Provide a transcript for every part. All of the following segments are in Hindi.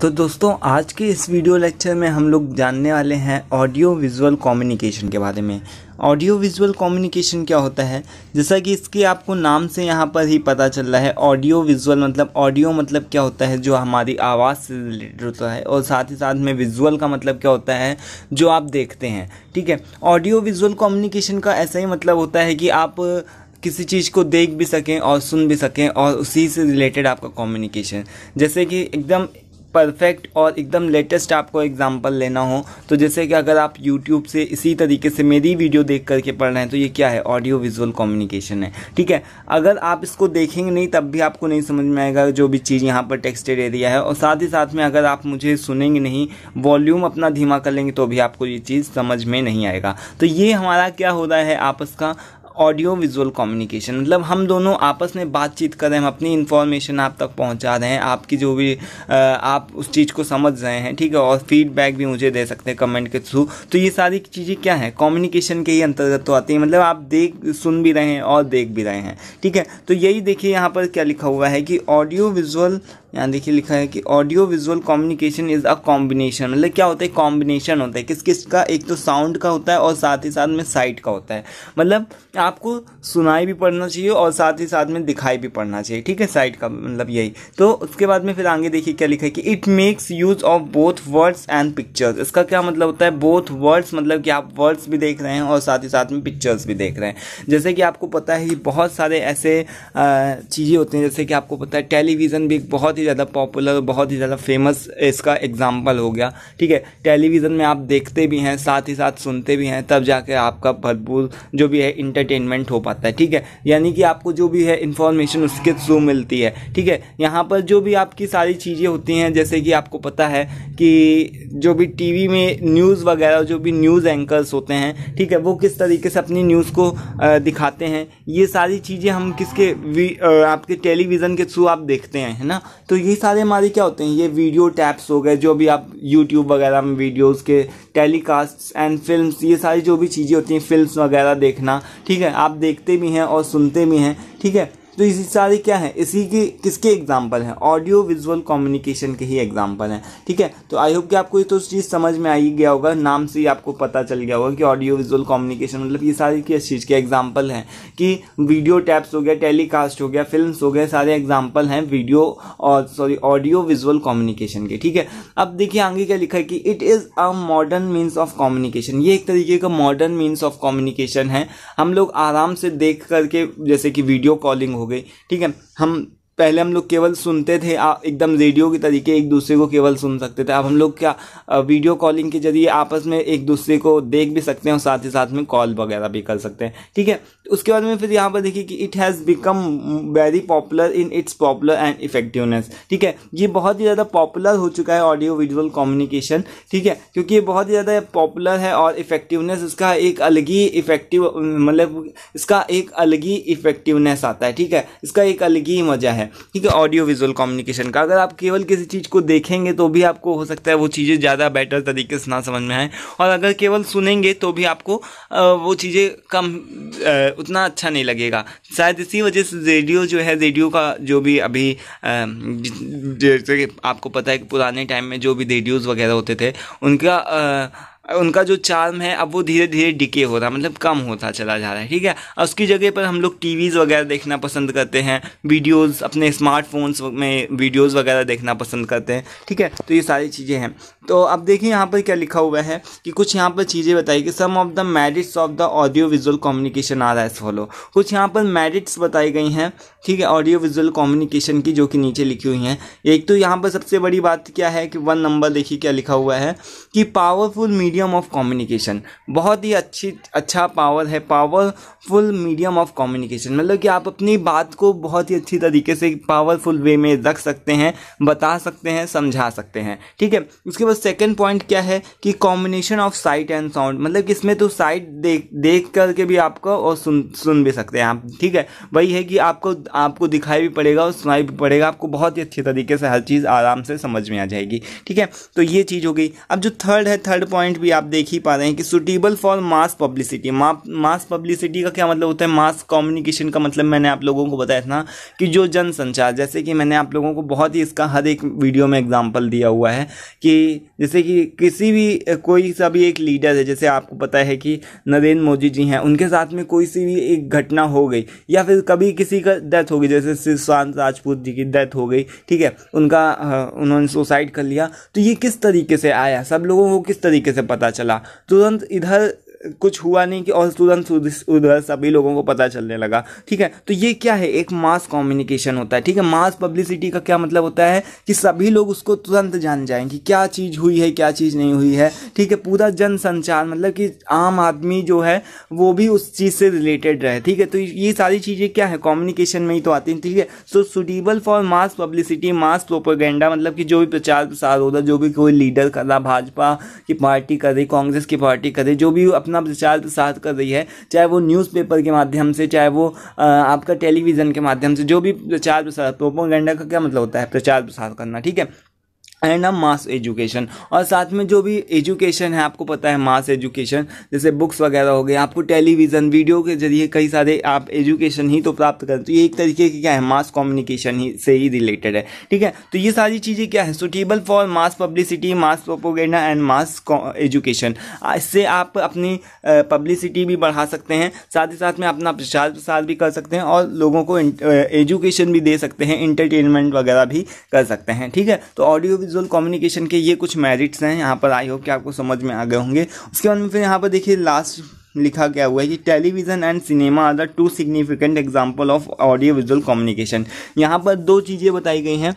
तो दोस्तों आज के इस वीडियो लेक्चर में हम लोग जानने वाले हैं ऑडियो विजुअल कम्युनिकेशन के बारे में ऑडियो विजुअल कम्युनिकेशन क्या होता है जैसा कि इसके आपको नाम से यहाँ पर ही पता चल रहा है ऑडियो विजुअल मतलब ऑडियो मतलब क्या होता है जो हमारी आवाज़ से रिलेटेड होता है और साथ ही साथ में विजुअल का मतलब क्या होता है जो आप देखते हैं ठीक है ऑडियो विजुअल कम्युनिकेशन का ऐसा ही मतलब होता है कि आप किसी चीज़ को देख भी सकें और सुन भी सकें और उसी से रिलेटेड आपका कम्युनिकेशन जैसे कि एकदम परफेक्ट और एकदम लेटेस्ट आपको एग्जाम्पल लेना हो तो जैसे कि अगर आप यूट्यूब से इसी तरीके से मेरी वीडियो देख करके पढ़ रहे हैं तो ये क्या है ऑडियो विजुअल कम्युनिकेशन है ठीक है अगर आप इसको देखेंगे नहीं तब भी आपको नहीं समझ में आएगा जो भी चीज़ यहाँ पर टेक्स्टेड एरिया है और साथ ही साथ में अगर आप मुझे सुनेंगे नहीं वॉल्यूम अपना धीमा कर लेंगे तो भी आपको ये चीज़ समझ में नहीं आएगा तो ये हमारा क्या हो रहा है आपस का ऑडियो विजुअल कम्युनिकेशन मतलब हम दोनों आपस में बातचीत कर रहे हैं हम अपनी इन्फॉर्मेशन आप तक पहुंचा रहे हैं आपकी जो भी आप उस चीज़ को समझ रहे हैं ठीक है और फीडबैक भी मुझे दे सकते हैं कमेंट के थ्रू तो ये सारी चीज़ें क्या है कम्युनिकेशन के ही अंतर्गत तो आती है मतलब आप देख सुन भी रहे हैं और देख भी रहे हैं ठीक है तो यही देखिए यहाँ पर क्या लिखा हुआ है कि ऑडियो विजुअल यहाँ देखिए लिखा है कि audio visual communication is a combination मतलब क्या होता है कॉम्बिनेशन होता है किस किस का एक तो साउंड का होता है और साथ ही साथ में साइट का होता है मतलब आपको सुनाई भी पड़ना चाहिए और साथ ही साथ में दिखाई भी पड़ना चाहिए ठीक है साइट का मतलब यही तो उसके बाद में फिर आगे देखिए क्या लिखा है कि it makes use of both words and pictures इसका क्या मतलब होता है बोथ वर्ड्स मतलब कि आप वर्ड्स भी देख रहे हैं और साथ ही साथ में पिक्चर्स भी देख रहे हैं जैसे कि आपको पता है बहुत सारे ऐसे चीज़ें होती हैं जैसे कि आपको पता है टेलीविज़न भी एक बहुत ही ज़्यादा पॉपुलर बहुत ही ज़्यादा फेमस इसका एग्जाम्पल हो गया ठीक है टेलीविज़न में आप देखते भी हैं साथ ही साथ सुनते भी हैं तब जाके आपका भरपूर जो भी है इंटरटेनमेंट हो पाता है ठीक है यानी कि आपको जो भी है इन्फॉर्मेशन उसके थ्रू मिलती है ठीक है यहाँ पर जो भी आपकी सारी चीज़ें होती हैं जैसे कि आपको पता है कि जो भी टी में न्यूज़ वगैरह जो भी न्यूज़ एंकर्स होते हैं ठीक है वो किस तरीके से अपनी न्यूज़ को दिखाते हैं ये सारी चीज़ें हम किसके आपके टेलीविज़न के थ्रू आप देखते हैं है ना तो ये सारे हमारे क्या होते हैं ये वीडियो टैप्स हो गए जो भी आप यूट्यूब वगैरह में वीडियोज़ के टेलीकास्ट एंड फिल्म ये सारी जो भी चीज़ें होती हैं फिल्म वगैरह देखना ठीक है आप देखते भी हैं और सुनते भी हैं ठीक है तो ये सारे क्या है इसी की किसके एग्जाम्पल हैं ऑडियो विजुअल कम्युनिकेशन के ही एग्जाम्पल हैं ठीक है तो आई होप कि आपको ये तो चीज़ समझ में आ ही गया होगा नाम से ही आपको पता चल गया होगा कि ऑडियो विजुअल कम्युनिकेशन मतलब ये सारी किस चीज़ के एग्जाम्पल हैं कि वीडियो टैप्स हो गया टेलीकास्ट हो गया फिल्म हो गया सारे एग्जाम्पल हैं वीडियो और सॉरी ऑडियो विजुअल कम्युनिकेशन के ठीक है अब देखिए आगे क्या लिखा है कि it is a modern means of communication ये एक तरीके का मॉडर्न मीन्स ऑफ कम्युनिकेशन है हम लोग आराम से देख करके जैसे कि वीडियो कॉलिंग हो गई ठीक है हम पहले हम लोग केवल सुनते थे एकदम रेडियो के तरीके एक दूसरे को केवल सुन सकते थे अब हम लोग क्या वीडियो कॉलिंग के जरिए आपस में एक दूसरे को देख भी सकते हैं और साथ ही साथ में कॉल वगैरह भी कर सकते हैं ठीक है उसके बाद में फिर यहाँ पर देखिए कि it has become very popular in its popular and effectiveness ठीक है ये बहुत ही ज़्यादा पॉपुलर हो चुका है ऑडियो विजुअल कम्युनिकेशन ठीक है क्योंकि ये बहुत ही ज़्यादा पॉपुलर है और इफेक्टिवनेस उसका एक अलग ही इफेक्टिव मतलब इसका एक अलग ही इफेक्टिवनेस आता है ठीक है इसका एक अलग ही मज़ा है ठीक है ऑडियो विजुअल कम्युनिकेशन का अगर आप केवल किसी चीज़ को देखेंगे तो भी आपको हो सकता है वो चीज़ें ज़्यादा बेटर तरीके से ना समझ में आए और अगर केवल सुनेंगे तो भी आपको वो चीज़ें कम उतना अच्छा नहीं लगेगा शायद इसी वजह से रेडियो जो है रेडियो का जो भी अभी जैसे आपको पता है कि पुराने टाइम में जो भी रेडियोज़ वगैरह होते थे उनका उनका जो चार्म है अब वो धीरे धीरे डिके हो रहा है मतलब कम होता चला जा रहा है ठीक है और उसकी जगह पर हम लोग टी वगैरह देखना पसंद करते हैं वीडियोज़ अपने स्मार्टफोन्स में वीडियोज़ वगैरह देखना पसंद करते हैं ठीक है तो ये सारी चीज़ें हैं तो अब देखिए यहाँ पर क्या लिखा हुआ है कि कुछ यहाँ पर चीज़ें बताई कि some of the merits of the audio visual communication आ रहा है फॉलो कुछ यहाँ पर मेरिट्स बताई गई हैं ठीक है ऑडियो विजुअल कम्युनिकेशन की जो कि नीचे लिखी हुई हैं एक तो यहाँ पर सबसे बड़ी बात क्या है कि वन नंबर देखिए क्या लिखा हुआ है कि powerful media medium of communication बहुत ही अच्छी अच्छा पावर है पावरफुल मीडियम ऑफ कम्युनिकेशन मतलब कि आप अपनी बात को बहुत ही अच्छी तरीके से पावरफुल वे में रख सकते हैं बता सकते हैं समझा सकते हैं ठीक है उसके बाद सेकेंड पॉइंट क्या है कि combination of sight and sound मतलब कि इसमें तो साइट देख देख करके भी आपको और सुन सुन भी सकते हैं आप ठीक है वही है कि आपको आपको दिखाई भी पड़ेगा और सुनाई भी पड़ेगा आपको बहुत ही अच्छी तरीके से हर चीज़ आराम से समझ में आ जाएगी ठीक है तो ये चीज़ हो गई अब जो थर्ड है थर्ड पॉइंट भी आप देख ही पा रहे हैं कि suitable for mass publicity mass publicity का क्या मतलब होता है मास कम्युनिकेशन का मतलब मैंने आप लोगों को बताया था कि जो जन संचार जैसे कि मैंने आप लोगों को बहुत ही इसका हर एक वीडियो में एग्जाम्पल दिया हुआ है कि जैसे कि किसी भी कोई सा भी एक लीडर है जैसे आपको पता है कि नरेंद्र मोदी जी हैं उनके साथ में कोई सी भी एक घटना हो गई या फिर कभी किसी का डेथ हो गई जैसे सुशांत राजपूत जी की डेथ हो गई ठीक है उनका उन्होंने सुसाइड कर लिया तो ये किस तरीके से आया सब लोगों को किस तरीके से पता चला तुरंत इधर कुछ हुआ नहीं कि और तुरंत उधर सभी लोगों को पता चलने लगा ठीक है तो ये क्या है एक मास कम्युनिकेशन होता है ठीक है मास पब्लिसिटी का क्या मतलब होता है कि सभी लोग उसको तुरंत जान जाएं कि क्या चीज़ हुई है क्या चीज़ नहीं हुई है ठीक है पूरा जन संचार मतलब कि आम आदमी जो है वो भी उस चीज़ से रिलेटेड रहे ठीक है तो ये सारी चीज़ें क्या है कॉम्युनिकेशन में ही तो आती हैं ठीक है so suitable for mass publicity mass propaganda मतलब कि जो भी प्रचार प्रसार होता है जो भी कोई लीडर कर रहा भाजपा की पार्टी रही कांग्रेस की पार्टी करे जो भी अपने अपना प्रचार प्रसार कर रही है चाहे वो न्यूज़पेपर के माध्यम से चाहे वो आपका टेलीविज़न के माध्यम से जो भी प्रचार प्रसार प्रोपोगेंडा का क्या मतलब होता है प्रचार प्रसार करना ठीक है एंड अ मास एजुकेशन और साथ में जो भी एजुकेशन है आपको पता है मास एजुकेशन जैसे बुक्स वगैरह हो गए आपको टेलीविज़न वीडियो के जरिए कई सारे आप एजुकेशन ही तो प्राप्त करते तो ये एक तरीके की क्या है मास कम्युनिकेशन ही से ही रिलेटेड है ठीक है तो ये सारी चीज़ें क्या है suitable for mass publicity mass propaganda and mass education इससे आप अपनी पब्लिसिटी भी बढ़ा सकते हैं साथ ही साथ में अपना प्रचार प्रसार भी कर सकते हैं और लोगों को एजुकेशन भी दे सकते हैं इंटरटेनमेंट वगैरह भी कर सकते हैं ठीक है तो ऑडियो विजुअल कम्युनिकेशन के ये कुछ मेरिट्स हैं यहाँ पर आई होप कि आपको समझ में आ गए होंगे उसके बाद में फिर यहाँ पर देखिए लास्ट लिखा गया हुआ है कि television and cinema are the two significant example of audio visual communication यहाँ पर दो चीज़ें बताई गई हैं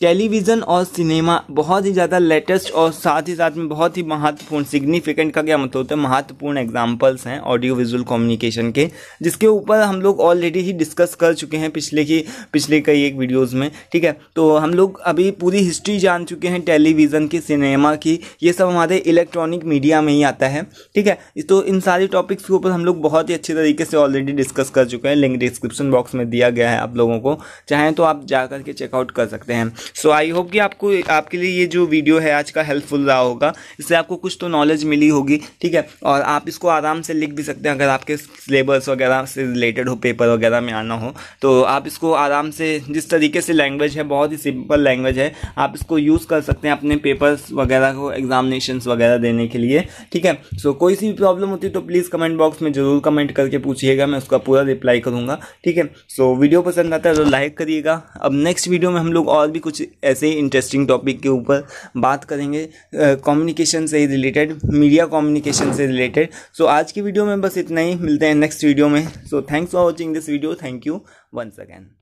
टेलीविज़न और सिनेमा बहुत ही ज़्यादा लेटेस्ट और साथ ही साथ में बहुत ही महत्वपूर्ण सिग्निफिकेंट का क्या मतलब होता है महत्वपूर्ण एग्जाम्पल्स हैं ऑडियो विजुअल कम्युनिकेशन के जिसके ऊपर हम लोग ऑलरेडी ही डिस्कस कर चुके हैं पिछले की पिछले कई एक वीडियोज़ में ठीक है तो हम लोग अभी पूरी हिस्ट्री जान चुके हैं टेलीविज़न की सिनेमा की ये सब हमारे इलेक्ट्रॉनिक मीडिया में ही आता है ठीक है तो इन इन सारी टॉपिक्स के ऊपर हम लोग बहुत ही अच्छे तरीके से ऑलरेडी डिस्कस कर चुके हैं लिंक डिस्क्रिप्शन बॉक्स में दिया गया है आप लोगों को चाहें तो आप जा करके चेकआउट कर सकते हैं सो आई होप कि आपको आपके लिए ये जो वीडियो है आज का हेल्पफुल रहा होगा इससे आपको कुछ तो नॉलेज मिली होगी ठीक है और आप इसको आराम से लिख भी सकते हैं अगर आपके सिलेबस वगैरह से रिलेटेड हो पेपर वगैरह में आना हो तो आप इसको आराम से जिस तरीके से लैंग्वेज है बहुत ही सिंपल लैंग्वेज है आप इसको यूज़ कर सकते हैं अपने पेपर्स वगैरह को एग्जामिनेशन वगैरह देने के लिए ठीक है सो so, कोई सी प्रॉब्लम होती होती तो प्लीज़ कमेंट बॉक्स में ज़रूर कमेंट करके पूछिएगा मैं उसका पूरा रिप्लाई करूँगा ठीक है सो वीडियो पसंद आता है तो लाइक करिएगा अब नेक्स्ट वीडियो में हम लोग और भी कुछ ऐसे ही इंटरेस्टिंग टॉपिक के ऊपर बात करेंगे कम्युनिकेशन से रिलेटेड मीडिया कम्युनिकेशन से रिलेटेड सो आज की वीडियो में बस इतना ही मिलते हैं नेक्स्ट वीडियो में so thanks for watching this video thank you once again